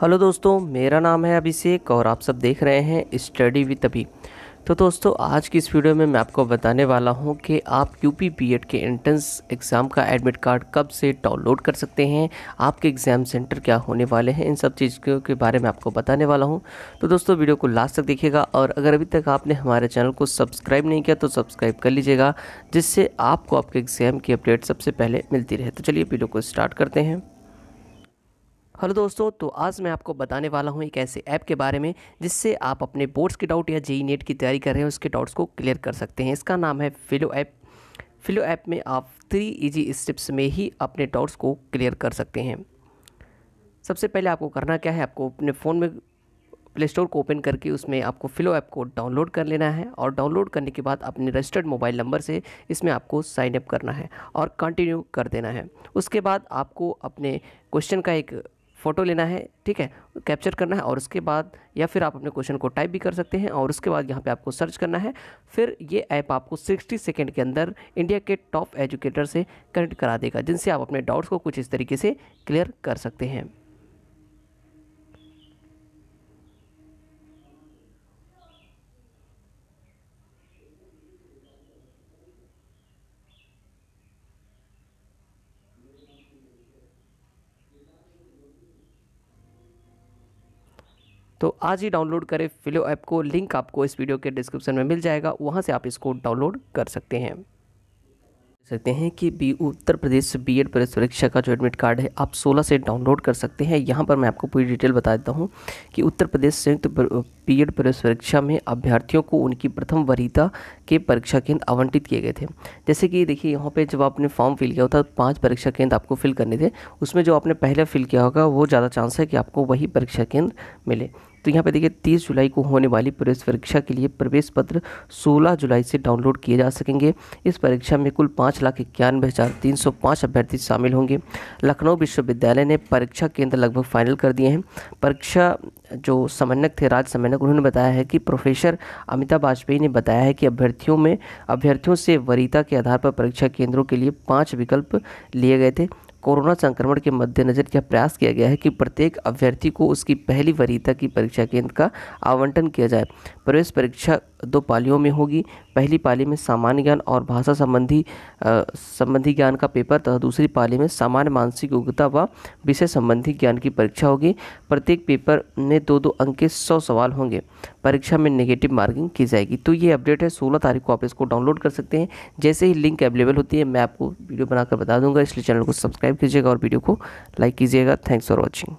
hello दोस्तों मेरा नाम है अभिषेक और आप सब देख रहे हैं स्टडी विद अभी तो दोस्तों आज की इस वीडियो में मैं आपको बताने वाला हूं कि आप यू पी बी एड के एंट्रेंस एग्ज़ाम का एडमिट कार्ड कब से डाउनलोड कर सकते हैं आपके एग्ज़ाम सेंटर क्या होने वाले हैं इन सब चीज़ों के बारे में आपको बताने वाला हूं तो दोस्तों वीडियो को लास्ट तक देखिएगा और अगर अभी तक आपने हमारे चैनल को सब्सक्राइब नहीं किया तो सब्सक्राइब कर लीजिएगा जिससे आपको आपके एग्ज़ाम की अपडेट सबसे पहले मिलती रहे तो चलिए वीडियो को स्टार्ट करते हैं हेलो दोस्तों तो आज मैं आपको बताने वाला हूँ एक ऐसे ऐप के बारे में जिससे आप अपने बोर्ड्स के डाउट या जेई नेट की तैयारी कर रहे हैं उसके डाउट्स को क्लियर कर सकते हैं इसका नाम है फिलो ऐप फिलो ऐप में आप थ्री इजी स्टेप्स में ही अपने डाउट्स को क्लियर कर सकते हैं सबसे पहले आपको करना क्या है आपको अपने फ़ोन में प्ले स्टोर को ओपन करके उसमें आपको फिलो ऐप को डाउनलोड कर लेना है और डाउनलोड करने के बाद अपने रजिस्टर्ड मोबाइल नंबर से इसमें आपको साइन अप करना है और कंटिन्यू कर देना है उसके बाद आपको अपने क्वेश्चन का एक फ़ोटो लेना है ठीक है कैप्चर करना है और उसके बाद या फिर आप अपने क्वेश्चन को टाइप भी कर सकते हैं और उसके बाद यहाँ पे आपको सर्च करना है फिर ये ऐप आपको 60 सेकेंड के अंदर इंडिया के टॉप एजुकेटर से कनेक्ट करा देगा जिनसे आप अपने डाउट्स को कुछ इस तरीके से क्लियर कर सकते हैं तो आज ही डाउनलोड करें फिलो ऐप को लिंक आपको इस वीडियो के डिस्क्रिप्शन में मिल जाएगा वहाँ से आप इसको डाउनलोड कर सकते हैं सकते हैं कि B Uttar Pradesh B Ed प्रवेश परीक्षा का जो एडमिट कार्ड है आप 16 से डाउनलोड कर सकते हैं यहाँ पर मैं आपको पूरी डिटेल बता देता हूँ कि उत्तर प्रदेश संयुक्त बी एड परीक्षा में अभ्यर्थियों को उनकी प्रथम वरीता के परीक्षा केंद्र आवंटित किए गए थे जैसे कि देखिए यहाँ पे जब आपने फॉर्म फिल किया होता पाँच परीक्षा केंद्र आपको फिल करने थे उसमें जो आपने पहले फिल किया होगा वो ज़्यादा चांस है कि आपको वही परीक्षा केंद्र मिले तो यहाँ पे देखिए तीस जुलाई को होने वाली प्रवेश परीक्षा के लिए प्रवेश पत्र सोलह जुलाई से डाउनलोड किए जा सकेंगे इस परीक्षा में कुल पाँच लाख इक्यानवे हज़ार तीन सौ पाँच अभ्यर्थी शामिल होंगे लखनऊ विश्वविद्यालय ने परीक्षा केंद्र लगभग फाइनल कर दिए हैं परीक्षा जो समन्वयक थे राज समन्वयक उन्होंने बताया है कि प्रोफेसर अमिताभ वाजपेयी ने बताया है कि अभ्यर्थियों में अभ्यर्थियों से वरीता के आधार पर परीक्षा केंद्रों के लिए पाँच विकल्प लिए गए थे कोरोना संक्रमण के मद्देनज़र यह प्रयास किया गया है कि प्रत्येक अभ्यर्थी को उसकी पहली वरीयता की परीक्षा केंद्र का आवंटन किया जाए प्रवेश परीक्षा दो पालियों में होगी पहली पाली में सामान्य ज्ञान और भाषा संबंधी संबंधी ज्ञान का पेपर तथा दूसरी पाली में सामान्य मानसिक योग्यता व विषय संबंधी ज्ञान की परीक्षा होगी प्रत्येक पेपर में दो दो अंक के सौ सवाल होंगे परीक्षा में नेगेटिव मार्किंग की जाएगी तो ये अपडेट है सोलह तारीख को आप इसको डाउनलोड कर सकते हैं जैसे ही लिंक अवेलेबल होती है मैं आपको वीडियो बनाकर बता दूंगा इसलिए चैनल को सब्सक्राइब कीजिएगा और वीडियो को लाइक कीजिएगा थैंक्स फॉर वॉचिंग